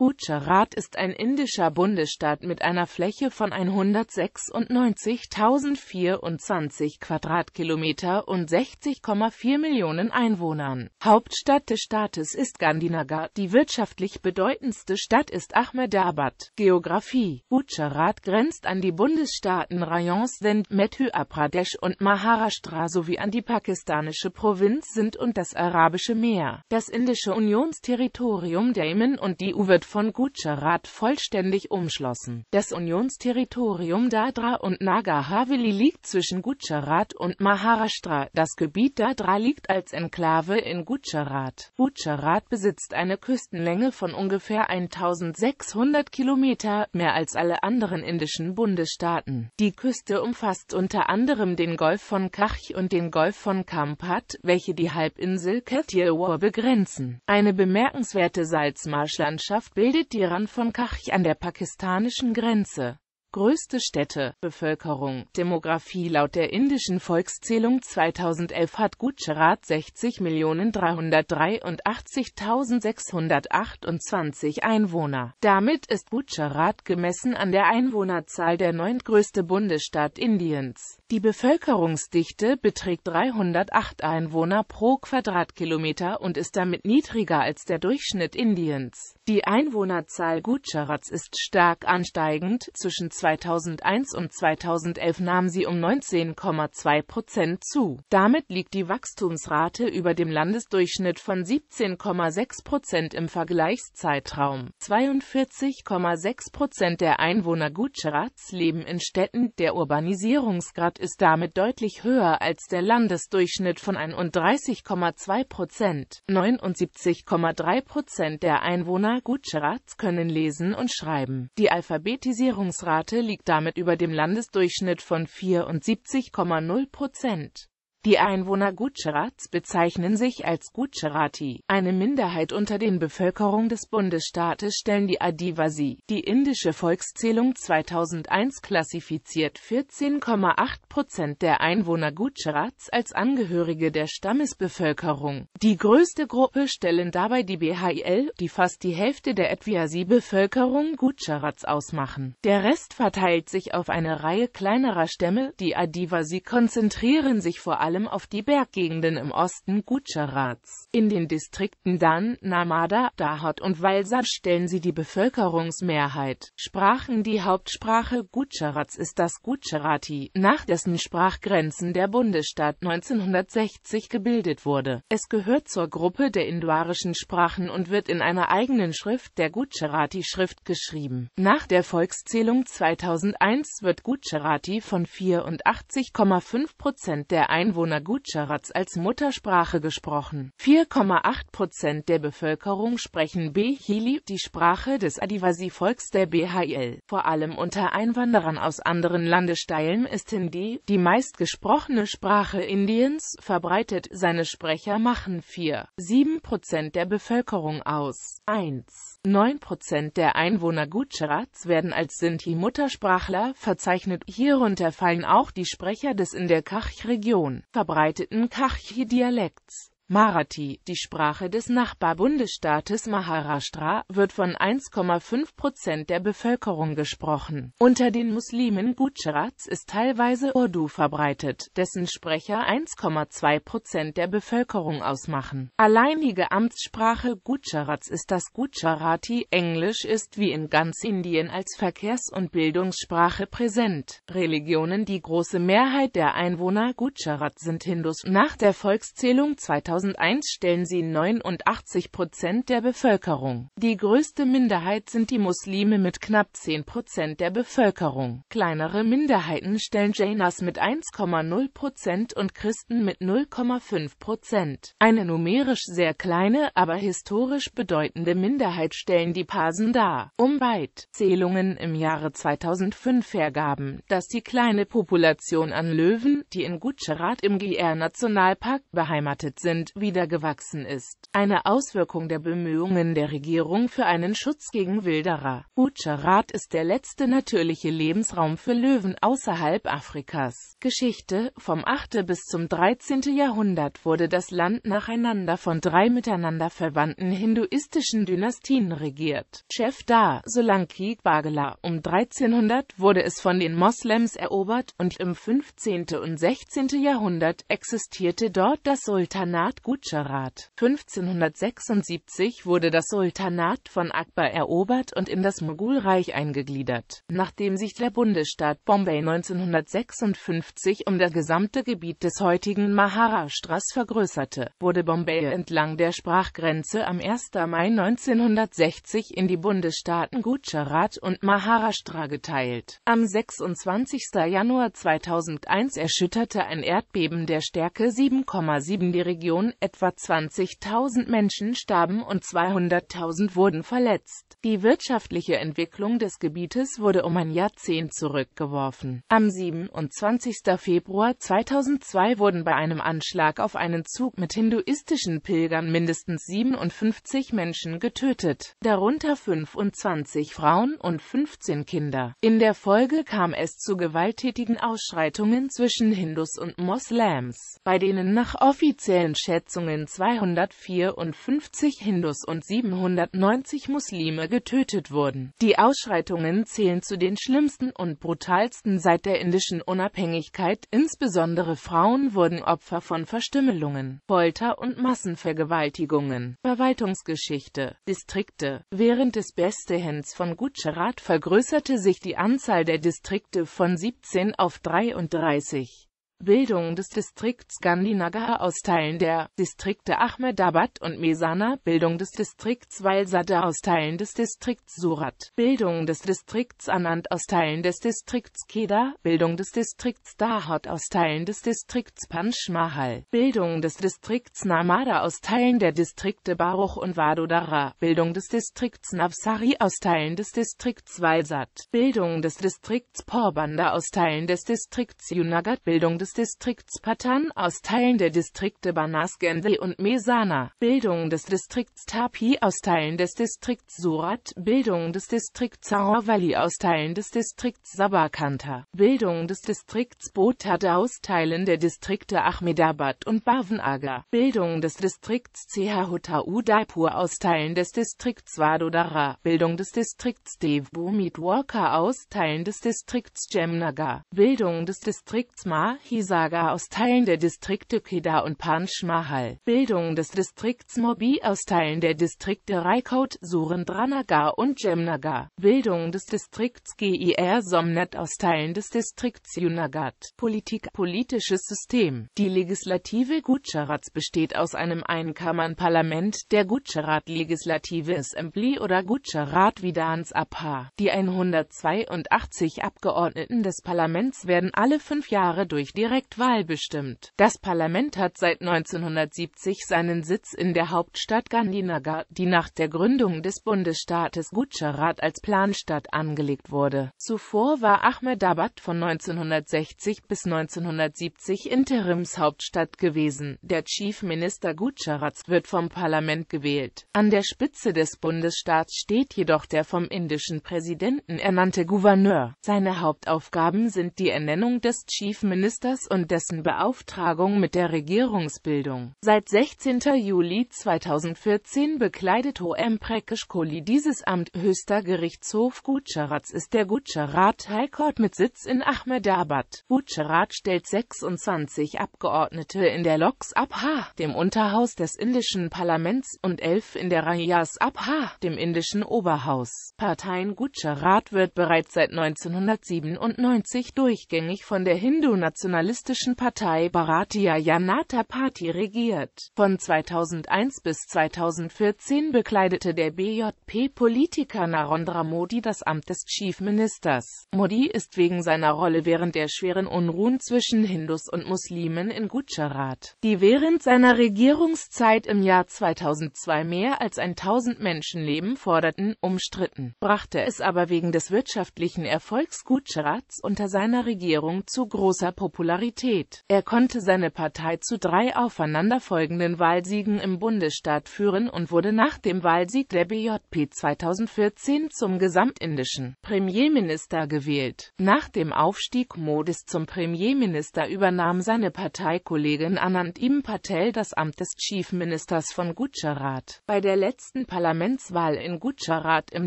Gujarat ist ein indischer Bundesstaat mit einer Fläche von 196.024 Quadratkilometer und 60,4 Millionen Einwohnern. Hauptstadt des Staates ist Gandhinagar, die wirtschaftlich bedeutendste Stadt ist Ahmedabad. Geografie Gujarat grenzt an die Bundesstaaten Rayons Sindh, Madhya Pradesh und Maharashtra sowie an die pakistanische Provinz Sindh und das Arabische Meer. Das indische Unionsterritorium Daman und die U Uwet von Gujarat vollständig umschlossen. Das Unionsterritorium Dadra und Nagar Haveli liegt zwischen Gujarat und Maharashtra. Das Gebiet Dadra liegt als Enklave in Gujarat. Gujarat besitzt eine Küstenlänge von ungefähr 1600 Kilometer, mehr als alle anderen indischen Bundesstaaten. Die Küste umfasst unter anderem den Golf von Kach und den Golf von Kampat, welche die Halbinsel Kethilwar begrenzen. Eine bemerkenswerte Salzmarschlandschaft bildet die Ran von Kach an der pakistanischen Grenze. Größte Städte, Bevölkerung, Demografie Laut der indischen Volkszählung 2011 hat Gujarat 60.383.628 Einwohner. Damit ist Gujarat gemessen an der Einwohnerzahl der neuntgrößte Bundesstaat Indiens die Bevölkerungsdichte beträgt 308 Einwohner pro Quadratkilometer und ist damit niedriger als der Durchschnitt Indiens. Die Einwohnerzahl Gujarats ist stark ansteigend, zwischen 2001 und 2011 nahm sie um 19,2 Prozent zu. Damit liegt die Wachstumsrate über dem Landesdurchschnitt von 17,6 Prozent im Vergleichszeitraum. 42,6 Prozent der Einwohner Gujarats leben in Städten, der Urbanisierungsgrad ist damit deutlich höher als der Landesdurchschnitt von 31,2 Prozent. 79,3 Prozent der Einwohner Gujarats können lesen und schreiben. Die Alphabetisierungsrate liegt damit über dem Landesdurchschnitt von 74,0 Prozent. Die Einwohner Gujarats bezeichnen sich als Gujarati. Eine Minderheit unter den Bevölkerung des Bundesstaates stellen die Adivasi. Die indische Volkszählung 2001 klassifiziert 14,8 Prozent der Einwohner Gujarats als Angehörige der Stammesbevölkerung. Die größte Gruppe stellen dabei die BHIL, die fast die Hälfte der Adivasi-Bevölkerung Gujarats ausmachen. Der Rest verteilt sich auf eine Reihe kleinerer Stämme. Die Adivasi konzentrieren sich vor allem allem auf die Berggegenden im Osten Gujarats. In den Distrikten Dan, Namada, Dahot und Valsad stellen sie die Bevölkerungsmehrheit. Sprachen Die Hauptsprache Gujarats ist das Gujarati, nach dessen Sprachgrenzen der Bundesstaat 1960 gebildet wurde. Es gehört zur Gruppe der indoarischen Sprachen und wird in einer eigenen Schrift, der Gujarati-Schrift, geschrieben. Nach der Volkszählung 2001 wird Gujarati von 84,5 Prozent der Einwohner Einwohner Gutscharats als Muttersprache gesprochen. 4,8 Prozent der Bevölkerung sprechen Behili, die Sprache des Adivasi-Volks der BHIL. Vor allem unter Einwanderern aus anderen Landesteilen ist Hindi die meistgesprochene Sprache Indiens, verbreitet, seine Sprecher machen 4,7 Prozent der Bevölkerung aus. 1,9 Prozent der Einwohner Gujarats werden als Sinti-Muttersprachler verzeichnet. Hierunter fallen auch die Sprecher des in der Kach-Region verbreiteten Kachchi-Dialekts Marathi, die Sprache des Nachbarbundesstaates Maharashtra, wird von 1,5 Prozent der Bevölkerung gesprochen. Unter den Muslimen Gujarats ist teilweise Urdu verbreitet, dessen Sprecher 1,2 Prozent der Bevölkerung ausmachen. Alleinige Amtssprache Gujarats ist das Gujarati. Englisch ist wie in ganz Indien als Verkehrs- und Bildungssprache präsent. Religionen Die große Mehrheit der Einwohner Gujarats sind Hindus. Nach der Volkszählung 2000 2001 stellen sie 89 Prozent der Bevölkerung. Die größte Minderheit sind die Muslime mit knapp 10 Prozent der Bevölkerung. Kleinere Minderheiten stellen Jainas mit 1,0 Prozent und Christen mit 0,5 Prozent. Eine numerisch sehr kleine, aber historisch bedeutende Minderheit stellen die Parsen dar. Umweit Zählungen im Jahre 2005 ergaben, dass die kleine Population an Löwen, die in Gujarat im gr nationalpark beheimatet sind, Land wiedergewachsen ist. Eine Auswirkung der Bemühungen der Regierung für einen Schutz gegen Wilderer. Gujarat ist der letzte natürliche Lebensraum für Löwen außerhalb Afrikas. Geschichte Vom 8. bis zum 13. Jahrhundert wurde das Land nacheinander von drei miteinander verwandten hinduistischen Dynastien regiert. Chef Da, Solanki, Bagela. Um 1300 wurde es von den Moslems erobert und im 15. und 16. Jahrhundert existierte dort das Sultanat Gujarat. 1576 wurde das Sultanat von Akbar erobert und in das Mogulreich eingegliedert, nachdem sich der Bundesstaat Bombay 1956 um das gesamte Gebiet des heutigen Maharashtras vergrößerte, wurde Bombay entlang der Sprachgrenze am 1. Mai 1960 in die Bundesstaaten Gujarat und Maharashtra geteilt. Am 26. Januar 2001 erschütterte ein Erdbeben der Stärke 7,7 die Region etwa 20.000 Menschen starben und 200.000 wurden verletzt. Die wirtschaftliche Entwicklung des Gebietes wurde um ein Jahrzehnt zurückgeworfen. Am 27. Februar 2002 wurden bei einem Anschlag auf einen Zug mit hinduistischen Pilgern mindestens 57 Menschen getötet, darunter 25 Frauen und 15 Kinder. In der Folge kam es zu gewalttätigen Ausschreitungen zwischen Hindus und Moslems, bei denen nach offiziellen Schätzungen 254 Hindus und 790 Muslime getötet wurden. Die Ausschreitungen zählen zu den schlimmsten und brutalsten seit der indischen Unabhängigkeit, insbesondere Frauen wurden Opfer von Verstümmelungen, Folter und Massenvergewaltigungen. Verwaltungsgeschichte Distrikte Während des Bestehens von Gujarat vergrößerte sich die Anzahl der Distrikte von 17 auf 33. Bildung des Distrikts Gandhinagar aus Teilen der Distrikte Ahmedabad und Mesana, Bildung des Distrikts Valsada aus Teilen des Distrikts Surat, Bildung des Distrikts Anand aus Teilen des Distrikts Kedah, Bildung des Distrikts Dahot aus Teilen des Distrikts Panchmahal, Bildung des Distrikts Namada aus Teilen der Distrikte Baruch und Vadodara, Bildung des Distrikts Navsari aus Teilen des Distrikts Valsad, Bildung des Distrikts Porbanda aus Teilen des Distrikts Junagadh, Bildung des des Distrikts Patan aus Teilen der Distrikte Banaskende und Mesana, Bildung des Distrikts Tapi aus Teilen des Distrikts Surat, Bildung des Distrikts Sarawali aus Teilen des Distrikts Sabakanta, Bildung des Distrikts Botad aus Teilen der Distrikte Ahmedabad und Bhavnagar, Bildung des Distrikts Cehota Udaipur aus Teilen des Distrikts Vadodara, Bildung des Distrikts Devbhumi Dwarka aus Teilen des Distrikts Jamnagar, Bildung des Distrikts Mahi die Saga aus Teilen der Distrikte Kedah und Panchmahal, Bildung des Distrikts Mobi aus Teilen der Distrikte Raikot, Surendranagar und Jemnagar, Bildung des Distrikts Gir Somnet aus Teilen des Distrikts Junagat, Politik, politisches System. Die Legislative Gujarats besteht aus einem Einkammernparlament, der Gujarat Legislative Assembly oder Gujarat Vidans Abha. Die 182 Abgeordneten des Parlaments werden alle fünf Jahre durch die Direktwahl bestimmt. Das Parlament hat seit 1970 seinen Sitz in der Hauptstadt Gandhinagar, die nach der Gründung des Bundesstaates Gujarat als Planstadt angelegt wurde. Zuvor war Ahmedabad von 1960 bis 1970 Interimshauptstadt gewesen. Der Chief Minister Gujarats wird vom Parlament gewählt. An der Spitze des Bundesstaats steht jedoch der vom indischen Präsidenten ernannte Gouverneur. Seine Hauptaufgaben sind die Ernennung des Chief Minister Vaters und dessen Beauftragung mit der Regierungsbildung. Seit 16. Juli 2014 bekleidet Hoem Prekischkoli dieses Amt. Höchster Gerichtshof Gujarats ist der Gujarat High Court mit Sitz in Ahmedabad. Gujarat stellt 26 Abgeordnete in der Loks Abha, dem Unterhaus des indischen Parlaments, und 11 in der Rajas Abha, dem indischen Oberhaus. Parteien Gujarat wird bereits seit 1997 durchgängig von der Hindu-Nationalismus nationalistischen Partei Bharatiya Janata Party regiert. Von 2001 bis 2014 bekleidete der BJP-Politiker Narendra Modi das Amt des Chief Ministers. Modi ist wegen seiner Rolle während der schweren Unruhen zwischen Hindus und Muslimen in Gujarat, die während seiner Regierungszeit im Jahr 2002 mehr als 1000 Menschenleben forderten, umstritten, brachte es aber wegen des wirtschaftlichen Erfolgs Gujarats unter seiner Regierung zu großer Popularität. Popularität. Er konnte seine Partei zu drei aufeinanderfolgenden Wahlsiegen im Bundesstaat führen und wurde nach dem Wahlsieg der BJP 2014 zum gesamtindischen Premierminister gewählt. Nach dem Aufstieg Modis zum Premierminister übernahm seine Parteikollegin Anand Im Patel das Amt des Chief Ministers von Gujarat. Bei der letzten Parlamentswahl in Gujarat im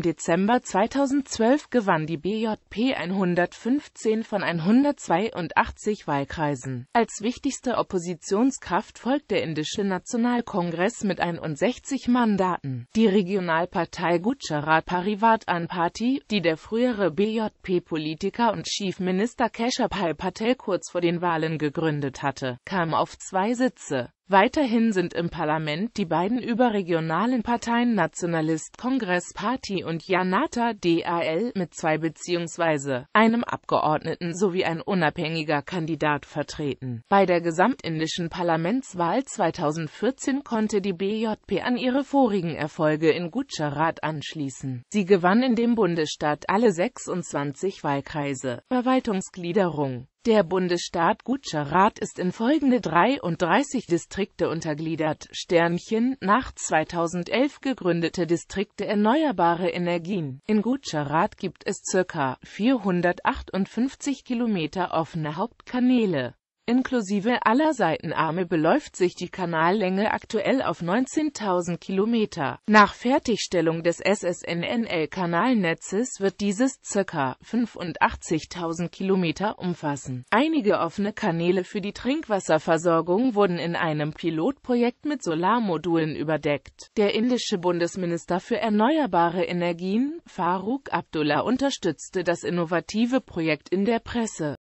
Dezember 2012 gewann die BJP 115 von 182 Wahlen. Wahlkreisen. Als wichtigste Oppositionskraft folgt der indische Nationalkongress mit 61 Mandaten. Die Regionalpartei Gujarat Parivardhan Party, die der frühere BJP-Politiker und Chief Minister Keshab Patel kurz vor den Wahlen gegründet hatte, kam auf zwei Sitze. Weiterhin sind im Parlament die beiden überregionalen Parteien Nationalist Kongress Party und Janata DAL mit zwei bzw. einem Abgeordneten sowie ein unabhängiger Kandidat vertreten. Bei der gesamtindischen Parlamentswahl 2014 konnte die BJP an ihre vorigen Erfolge in Gujarat anschließen. Sie gewann in dem Bundesstaat alle 26 Wahlkreise. Verwaltungsgliederung der Bundesstaat Gujarat ist in folgende 33 Distrikte untergliedert, Sternchen, nach 2011 gegründete Distrikte Erneuerbare Energien. In Gujarat gibt es ca. 458 Kilometer offene Hauptkanäle Inklusive aller Seitenarme beläuft sich die Kanallänge aktuell auf 19.000 Kilometer. Nach Fertigstellung des SSNNL-Kanalnetzes wird dieses ca. 85.000 Kilometer umfassen. Einige offene Kanäle für die Trinkwasserversorgung wurden in einem Pilotprojekt mit Solarmodulen überdeckt. Der indische Bundesminister für erneuerbare Energien, Farouk Abdullah, unterstützte das innovative Projekt in der Presse.